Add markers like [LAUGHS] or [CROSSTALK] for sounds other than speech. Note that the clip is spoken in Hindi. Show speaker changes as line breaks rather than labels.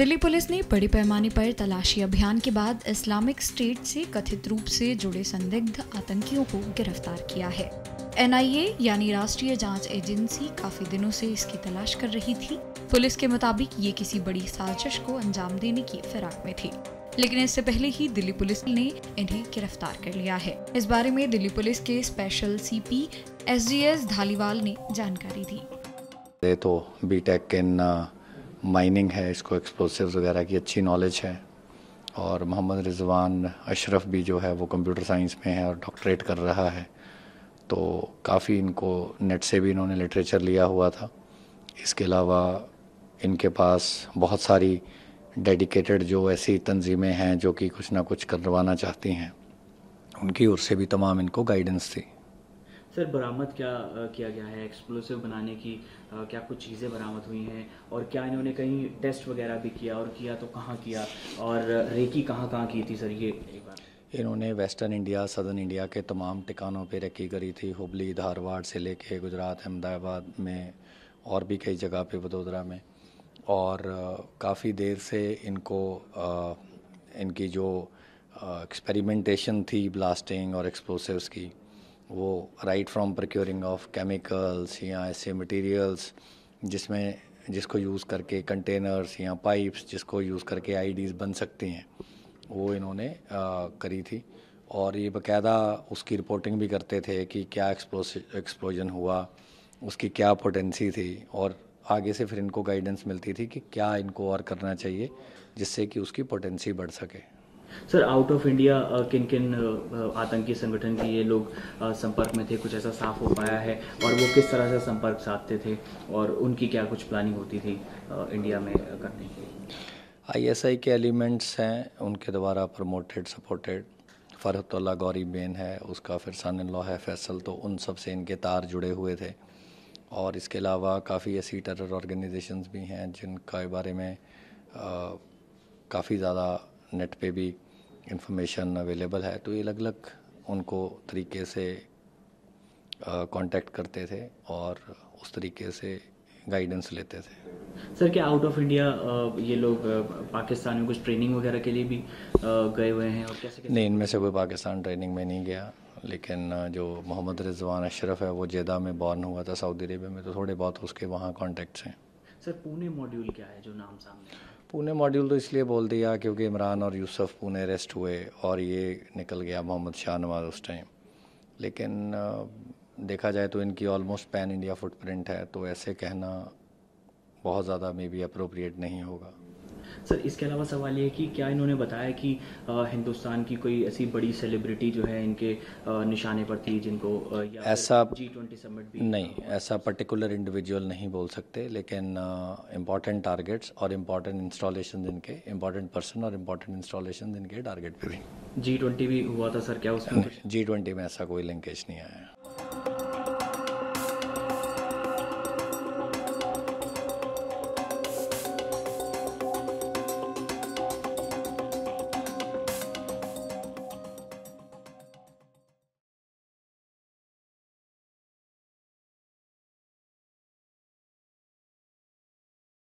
दिल्ली पुलिस ने बड़े पैमाने पर तलाशी अभियान के बाद इस्लामिक स्टेट से कथित रूप से जुड़े संदिग्ध आतंकियों को गिरफ्तार किया है एनआईए यानी राष्ट्रीय जांच एजेंसी काफी दिनों से इसकी तलाश कर रही थी पुलिस के मुताबिक ये किसी बड़ी साजिश को अंजाम देने की फिराक में थी लेकिन इससे पहले ही दिल्ली पुलिस ने इन्हें गिरफ्तार कर लिया है इस बारे में दिल्ली पुलिस के स्पेशल सीपी एसडीएस धालीवाल ने जानकारी
दी तो बीटेक इन माइनिंग है इसको एक्सप्लोसिव्स वगैरह की अच्छी नॉलेज है और मोहम्मद रिजवान अशरफ भी जो है वो कंप्यूटर साइंस में है और डॉक्टरेट कर रहा है तो काफ़ी इनको नेट से भी इन्होंने लिटरेचर लिया हुआ था इसके अलावा इनके पास बहुत सारी डेडिकेटेड जो ऐसी तंजीमें हैं जो कि कुछ ना कुछ करवाना चाहती हैं उनकी ओर से भी तमाम इनको गाइडेंस थी
सर बरामद क्या किया गया है एक्सप्लोसिव बनाने की क्या कुछ चीज़ें बरामद हुई हैं और क्या इन्होंने कहीं टेस्ट वगैरह भी किया और किया तो कहाँ किया और रेकी कहाँ कहाँ की थी सर ये
एक इन्होंने वेस्टर्न इंडिया सदर्न इंडिया के तमाम टिकानों पर रेकी करी थी हुबली धारवाड़ से लेके गुजरात अहमदाबाद में और भी कई जगह पे वडोदरा में और काफ़ी देर से इनको इनकी जो एक्सपेरिमेंटेशन थी ब्लास्टिंग और एक्सप्लोसिव्स की वो right from procuring of chemicals या ऐसे मटेरियल्स जिसमें जिसको यूज़ करके कंटेनर्स या पाइप्स जिसको यूज़ करके आई बन सकती हैं वो इन्होंने आ, करी थी और ये बाकायदा उसकी रिपोर्टिंग भी करते थे कि क्या एक्सप्लोजन हुआ उसकी क्या पोटेंसी थी और आगे से फिर इनको गाइडेंस मिलती थी कि क्या इनको और करना चाहिए जिससे कि उसकी पोटेंसी
बढ़ सके सर आउट ऑफ इंडिया किन किन आतंकी संगठन के ये लोग uh, संपर्क में थे कुछ ऐसा साफ हो पाया है और वो किस तरह से संपर्क साधते थे और उनकी क्या कुछ प्लानिंग होती थी इंडिया uh, में uh, करने की
आईएसआई के एलिमेंट्स हैं उनके द्वारा प्रमोटेड सपोर्टेड फ़रहतुल्ला गौरी बेन है उसका फिर सन लॉ है फैसल तो उन सब से इनके तार जुड़े हुए थे और इसके अलावा काफ़ी ऐसी टेरर ऑर्गेनाइजेशंस भी हैं जिनका बारे में काफ़ी ज़्यादा नेट पे भी इंफॉर्मेशन अवेलेबल है तो ये अलग अलग उनको तरीके से कांटेक्ट करते थे और उस तरीके से गाइडेंस
लेते थे सर क्या आउट ऑफ इंडिया ये लोग पाकिस्तान में कुछ ट्रेनिंग वगैरह के लिए भी गए हुए हैं और कैसे कैसे
नहीं इनमें से कोई पाकिस्तान ट्रेनिंग में नहीं गया लेकिन जो मोहम्मद रिजवान अशरफ है वो जेदा में बॉर्न हुआ था सऊदी अरेबिया में तो थोड़े बहुत उसके वहाँ कॉन्टेक्ट्स
हैं सर पुणे मॉड्यूल क्या है जो नाम सामने
पुणे मॉड्यूल तो इसलिए बोल दिया क्योंकि इमरान और यूसुफ पुणे अरेस्ट हुए और ये निकल गया मोहम्मद शाहनवाज उस टाइम लेकिन देखा जाए तो इनकी ऑलमोस्ट पैन इंडिया फुटप्रिंट है तो ऐसे कहना बहुत ज़्यादा मे बी अप्रोप्रिएट नहीं होगा
सर इसके अलावा सवाल ये कि क्या इन्होंने बताया कि हिंदुस्तान की कोई ऐसी बड़ी सेलिब्रिटी जो है इनके निशाने पर थी जिनको ऐसा जी ट्वेंटी समिट भी नहीं ऐसा पर्टिकुलर इंडिविजुअल नहीं बोल सकते
लेकिन इम्पोर्टेंट टारगेट्स और इम्पोर्टेंट इंस्टॉलेशन इनके इम्पॉर्टेंट पर्सन और इम्पॉर्टेंट इंस्टॉलेशन इनके टारगेट पर भी जी ट्वेंटी भी हुआ था सर क्या उसमें जी [LAUGHS] ट्वेंटी में ऐसा कोई लिंकेज नहीं आया